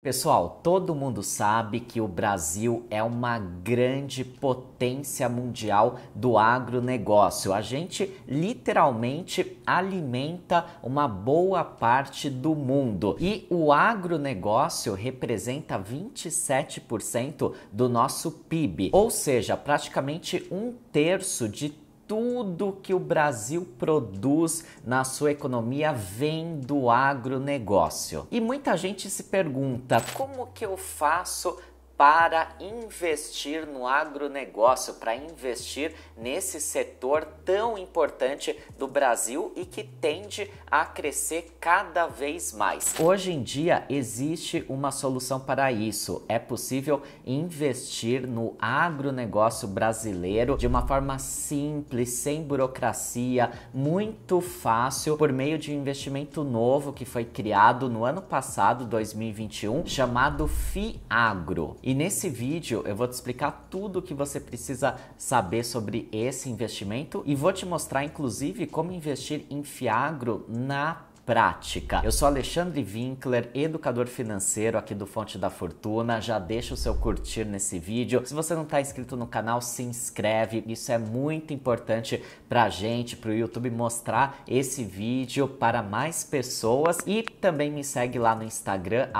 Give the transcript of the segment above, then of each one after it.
Pessoal, todo mundo sabe que o Brasil é uma grande potência mundial do agronegócio. A gente literalmente alimenta uma boa parte do mundo e o agronegócio representa 27% do nosso PIB, ou seja, praticamente um terço de tudo que o Brasil produz na sua economia vem do agronegócio. E muita gente se pergunta como que eu faço para investir no agronegócio, para investir nesse setor tão importante do Brasil e que tende a crescer cada vez mais. Hoje em dia existe uma solução para isso. É possível investir no agronegócio brasileiro de uma forma simples, sem burocracia, muito fácil, por meio de um investimento novo que foi criado no ano passado, 2021, chamado FIAGRO e nesse vídeo eu vou te explicar tudo o que você precisa saber sobre esse investimento e vou te mostrar inclusive como investir em Fiagro na prática. Eu sou Alexandre Winkler, educador financeiro aqui do Fonte da Fortuna. Já deixa o seu curtir nesse vídeo. Se você não está inscrito no canal, se inscreve. Isso é muito importante para a gente, para o YouTube mostrar esse vídeo para mais pessoas. E também me segue lá no Instagram,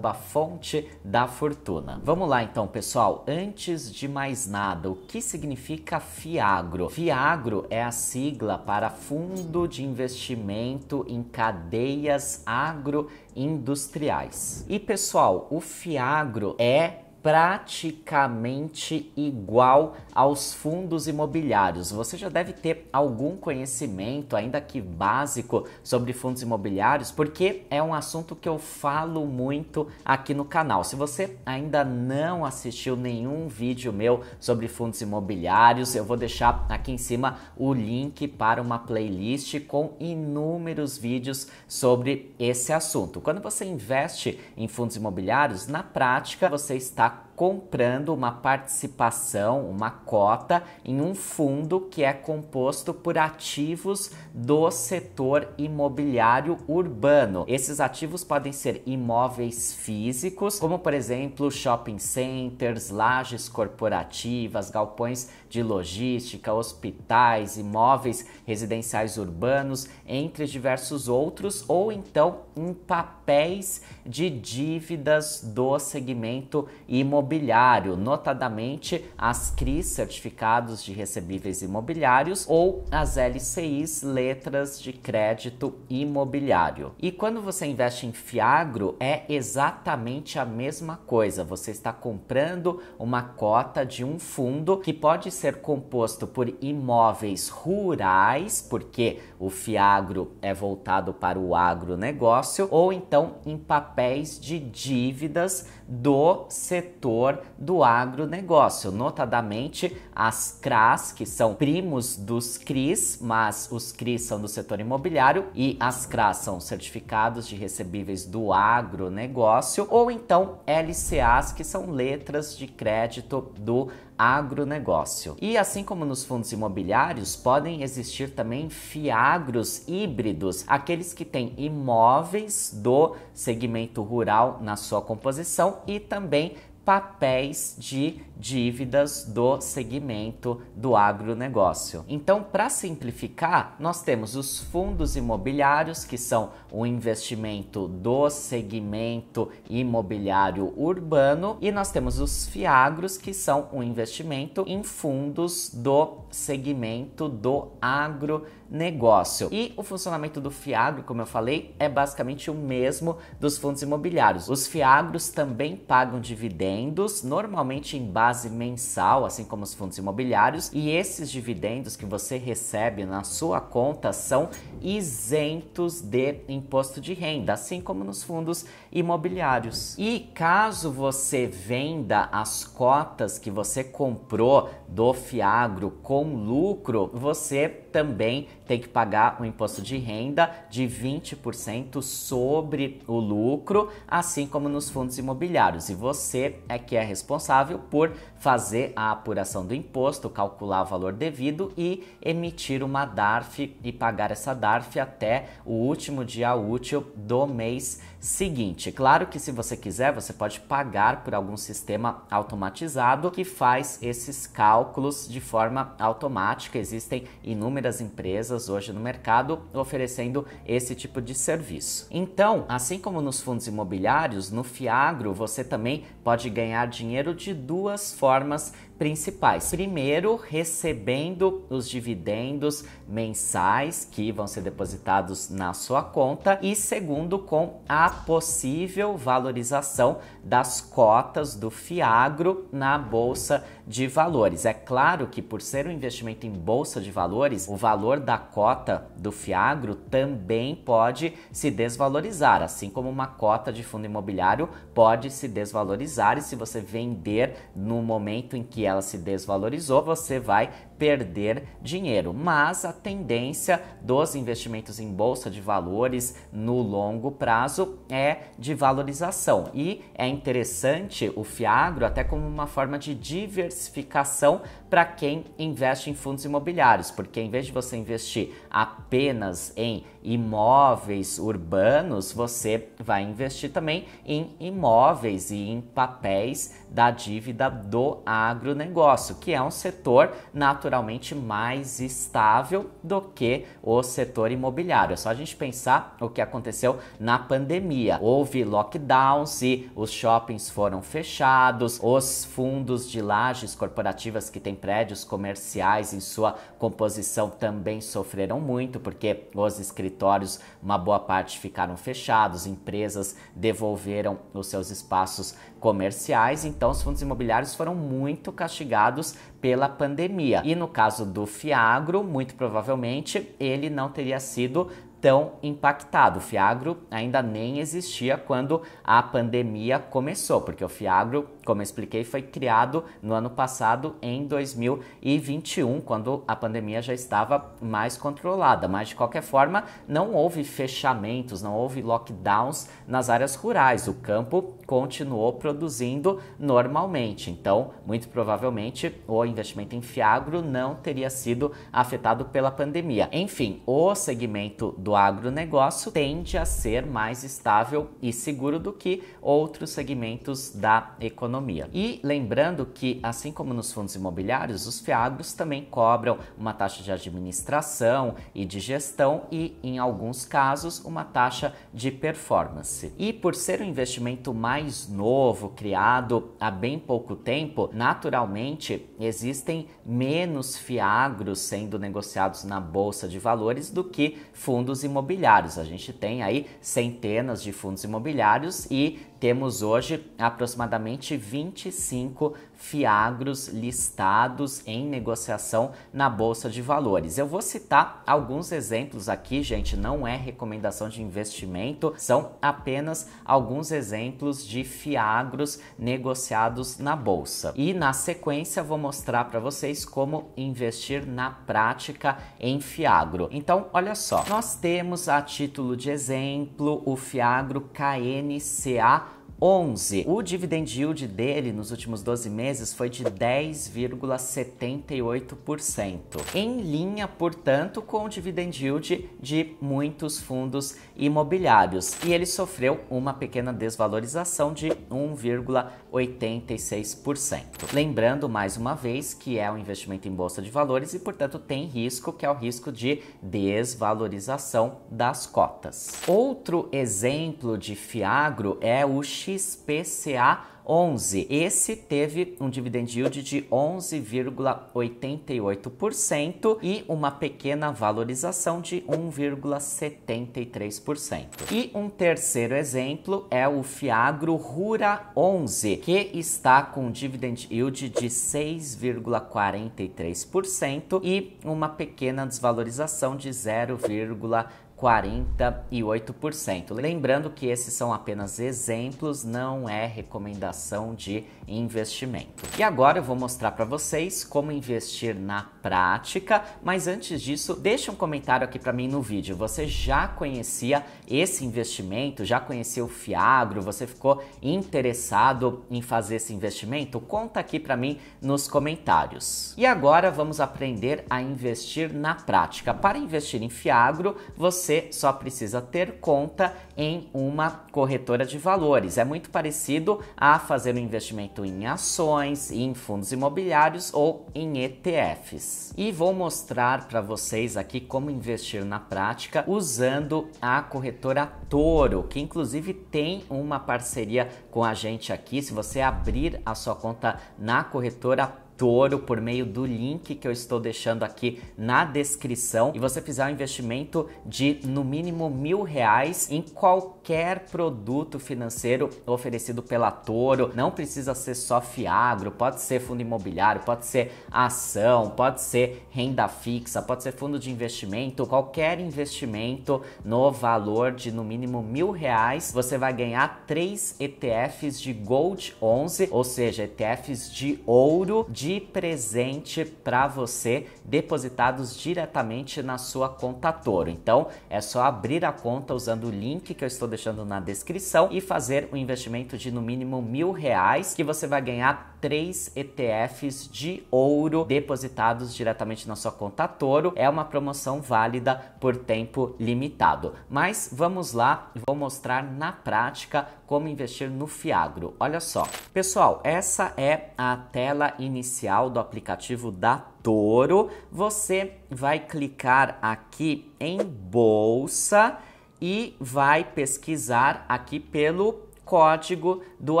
Fonte da Fortuna. Vamos lá então, pessoal. Antes de mais nada, o que significa FIAGRO? FIAGRO é a sigla para Fundo de Investimento em Cadeia cadeias agroindustriais. E pessoal, o Fiagro é praticamente igual aos fundos imobiliários. Você já deve ter algum conhecimento, ainda que básico, sobre fundos imobiliários, porque é um assunto que eu falo muito aqui no canal. Se você ainda não assistiu nenhum vídeo meu sobre fundos imobiliários, eu vou deixar aqui em cima o link para uma playlist com inúmeros vídeos sobre esse assunto. Quando você investe em fundos imobiliários, na prática você está comprando uma participação, uma cota em um fundo que é composto por ativos do setor imobiliário urbano. Esses ativos podem ser imóveis físicos, como por exemplo shopping centers, lajes corporativas, galpões de logística, hospitais, imóveis residenciais urbanos, entre diversos outros, ou então em papéis de dívidas do segmento imobiliário imobiliário, notadamente as CRIs, certificados de recebíveis imobiliários, ou as LCIs, letras de crédito imobiliário. E quando você investe em Fiagro, é exatamente a mesma coisa. Você está comprando uma cota de um fundo que pode ser composto por imóveis rurais, porque o Fiagro é voltado para o agronegócio, ou então em papéis de dívidas do setor setor do agronegócio, notadamente as CRAs, que são primos dos CRIs, mas os CRIs são do setor imobiliário e as CRAs são certificados de recebíveis do agronegócio, ou então LCAs, que são letras de crédito do agronegócio. E assim como nos fundos imobiliários, podem existir também fiagros híbridos, aqueles que têm imóveis do segmento rural na sua composição e também papéis de dívidas do segmento do agronegócio. Então, para simplificar, nós temos os fundos imobiliários, que são o investimento do segmento imobiliário urbano, e nós temos os fiagros, que são o investimento em fundos do segmento do agronegócio negócio. E o funcionamento do FIAGRO, como eu falei, é basicamente o mesmo dos fundos imobiliários. Os FIAGROS também pagam dividendos, normalmente em base mensal, assim como os fundos imobiliários, e esses dividendos que você recebe na sua conta são isentos de imposto de renda, assim como nos fundos imobiliários. E caso você venda as cotas que você comprou do Fiagro com lucro, você também tem que pagar um imposto de renda de 20% sobre o lucro, assim como nos fundos imobiliários. E você é que é responsável por fazer a apuração do imposto, calcular o valor devido e emitir uma DARF e pagar essa DARF até o último dia útil do mês Seguinte, claro que se você quiser, você pode pagar por algum sistema automatizado que faz esses cálculos de forma automática. Existem inúmeras empresas hoje no mercado oferecendo esse tipo de serviço. Então, assim como nos fundos imobiliários, no Fiagro você também pode ganhar dinheiro de duas formas principais. Primeiro, recebendo os dividendos mensais que vão ser depositados na sua conta e segundo, com a possível valorização das cotas do Fiagro na bolsa de valores. É claro que por ser um investimento em bolsa de valores, o valor da cota do Fiagro também pode se desvalorizar, assim como uma cota de fundo imobiliário pode se desvalorizar e se você vender no momento em que ela se desvalorizou, você vai perder dinheiro, mas a tendência dos investimentos em bolsa de valores no longo prazo é de valorização. E é interessante o Fiagro até como uma forma de diversificação para quem investe em fundos imobiliários, porque em vez de você investir apenas em imóveis urbanos, você vai investir também em imóveis e em papéis da dívida do agronegócio, que é um setor natural naturalmente mais estável do que o setor imobiliário. É só a gente pensar o que aconteceu na pandemia. Houve lockdowns e os shoppings foram fechados, os fundos de lajes corporativas que têm prédios comerciais em sua composição também sofreram muito, porque os escritórios, uma boa parte ficaram fechados, empresas devolveram os seus espaços comerciais, então os fundos imobiliários foram muito castigados pela pandemia. E no caso do Fiagro, muito provavelmente ele não teria sido tão impactado. O Fiagro ainda nem existia quando a pandemia começou, porque o Fiagro, como eu expliquei, foi criado no ano passado, em 2021, quando a pandemia já estava mais controlada. Mas, de qualquer forma, não houve fechamentos, não houve lockdowns nas áreas rurais. O campo continuou produzindo normalmente. Então, muito provavelmente, o investimento em Fiagro não teria sido afetado pela pandemia. Enfim, o segmento do o agronegócio tende a ser mais estável e seguro do que outros segmentos da economia. E lembrando que, assim como nos fundos imobiliários, os FIAGROS também cobram uma taxa de administração e de gestão e, em alguns casos, uma taxa de performance. E por ser um investimento mais novo, criado há bem pouco tempo, naturalmente existem menos FIAGROS sendo negociados na bolsa de valores do que fundos fundos imobiliários. A gente tem aí centenas de fundos imobiliários e temos hoje aproximadamente 25 fiagros listados em negociação na bolsa de valores. Eu vou citar alguns exemplos aqui, gente, não é recomendação de investimento, são apenas alguns exemplos de fiagros negociados na bolsa. E na sequência vou mostrar para vocês como investir na prática em fiagro. Então, olha só, nós temos a título de exemplo o fiagro KNCA 11. O dividend yield dele nos últimos 12 meses foi de 10,78%, em linha, portanto, com o dividend yield de muitos fundos imobiliários. E ele sofreu uma pequena desvalorização de 1,86%. Lembrando mais uma vez que é um investimento em bolsa de valores e, portanto, tem risco, que é o risco de desvalorização das cotas. Outro exemplo de Fiagro é o XPCA11. Esse teve um dividend yield de 11,88% e uma pequena valorização de 1,73%. E um terceiro exemplo é o Fiagro Rura 11, que está com dividend yield de 6,43% e uma pequena desvalorização de 0,5%. 48%. Lembrando que esses são apenas exemplos, não é recomendação de investimento. E agora eu vou mostrar para vocês como investir na prática, mas antes disso, deixa um comentário aqui para mim no vídeo. Você já conhecia esse investimento? Já conhecia o Fiagro? Você ficou interessado em fazer esse investimento? Conta aqui para mim nos comentários. E agora vamos aprender a investir na prática. Para investir em Fiagro, você você só precisa ter conta em uma corretora de valores. É muito parecido a fazer um investimento em ações, em fundos imobiliários ou em ETFs. E vou mostrar para vocês aqui como investir na prática usando a corretora Toro, que inclusive tem uma parceria com a gente aqui. Se você abrir a sua conta na corretora Toro por meio do link que eu estou deixando aqui na descrição e você fizer um investimento de no mínimo mil reais em qualquer produto financeiro oferecido pela Toro. Não precisa ser só Fiagro, pode ser fundo imobiliário, pode ser ação, pode ser renda fixa, pode ser fundo de investimento, qualquer investimento no valor de no mínimo mil reais, você vai ganhar três ETFs de Gold 11, ou seja, ETFs de ouro de de presente para você, depositados diretamente na sua conta Toro. Então é só abrir a conta usando o link que eu estou deixando na descrição e fazer um investimento de no mínimo mil reais que você vai ganhar três ETFs de ouro depositados diretamente na sua conta Toro. É uma promoção válida por tempo limitado. Mas vamos lá, vou mostrar na prática como investir no Fiagro. Olha só, pessoal, essa é a tela inicial oficial do aplicativo da Toro, você vai clicar aqui em bolsa e vai pesquisar aqui pelo código do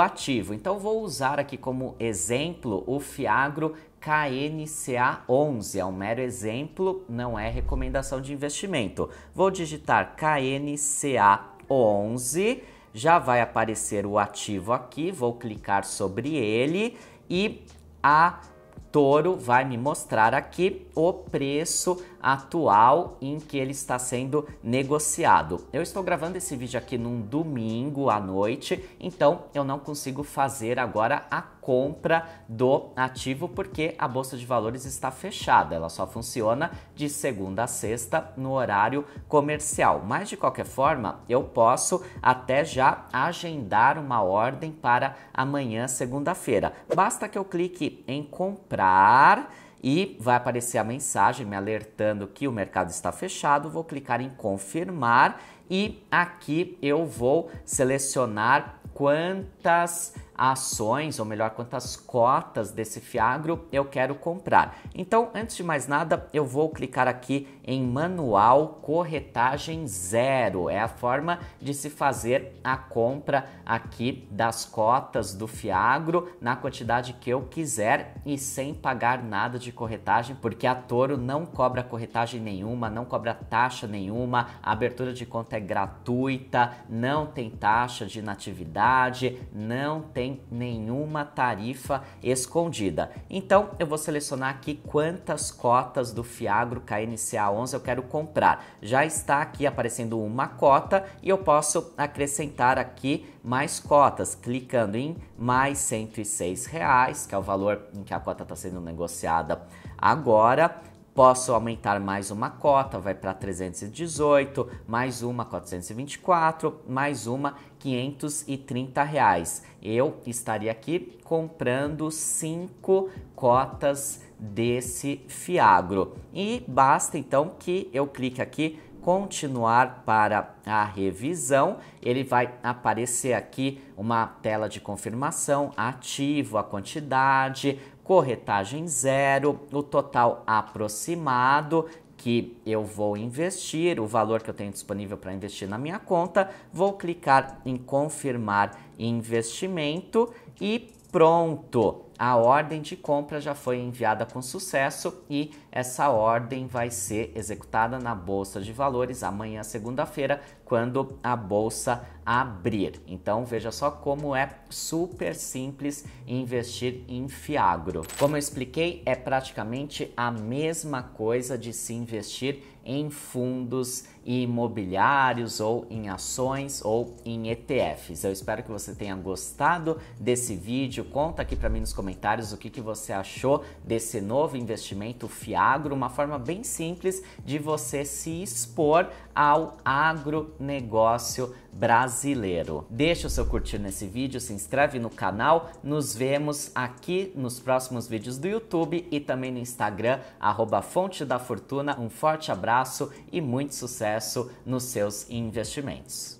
ativo. Então vou usar aqui como exemplo o Fiagro KNCA11. É um mero exemplo, não é recomendação de investimento. Vou digitar KNCA11, já vai aparecer o ativo aqui, vou clicar sobre ele e a Toro vai me mostrar aqui o preço atual em que ele está sendo negociado. Eu estou gravando esse vídeo aqui num domingo à noite, então eu não consigo fazer agora a compra do ativo porque a bolsa de valores está fechada. Ela só funciona de segunda a sexta no horário comercial. Mas de qualquer forma, eu posso até já agendar uma ordem para amanhã, segunda-feira. Basta que eu clique em comprar e vai aparecer a mensagem me alertando que o mercado está fechado. Vou clicar em confirmar e aqui eu vou selecionar quantas ações, ou melhor, quantas cotas desse Fiagro eu quero comprar. Então, antes de mais nada, eu vou clicar aqui em manual corretagem zero. É a forma de se fazer a compra aqui das cotas do Fiagro na quantidade que eu quiser e sem pagar nada de corretagem, porque a Toro não cobra corretagem nenhuma, não cobra taxa nenhuma, a abertura de conta é gratuita, não tem taxa de natividade, não tem tem nenhuma tarifa escondida. Então eu vou selecionar aqui quantas cotas do Fiagro KNCA11 eu quero comprar. Já está aqui aparecendo uma cota e eu posso acrescentar aqui mais cotas, clicando em mais 106 reais, que é o valor em que a cota está sendo negociada agora. Posso aumentar mais uma cota, vai para 318, mais uma 424, mais uma 530 reais. Eu estaria aqui comprando cinco cotas desse Fiagro. E basta então que eu clique aqui continuar para a revisão, ele vai aparecer aqui uma tela de confirmação, ativo a quantidade, corretagem zero, o total aproximado que eu vou investir, o valor que eu tenho disponível para investir na minha conta, vou clicar em confirmar investimento e pronto. A ordem de compra já foi enviada com sucesso e essa ordem vai ser executada na Bolsa de Valores amanhã, segunda-feira, quando a bolsa abrir. Então veja só como é super simples investir em Fiagro. Como eu expliquei, é praticamente a mesma coisa de se investir em fundos imobiliários ou em ações ou em ETFs. Eu espero que você tenha gostado desse vídeo. Conta aqui para mim nos comentários o que, que você achou desse novo investimento Fiagro, uma forma bem simples de você se expor ao agronegócio brasileiro. Deixa o seu curtir nesse vídeo, se inscreve no canal, nos vemos aqui nos próximos vídeos do YouTube e também no Instagram, arroba Fonte da Fortuna. Um forte abraço e muito sucesso! sucesso nos seus investimentos.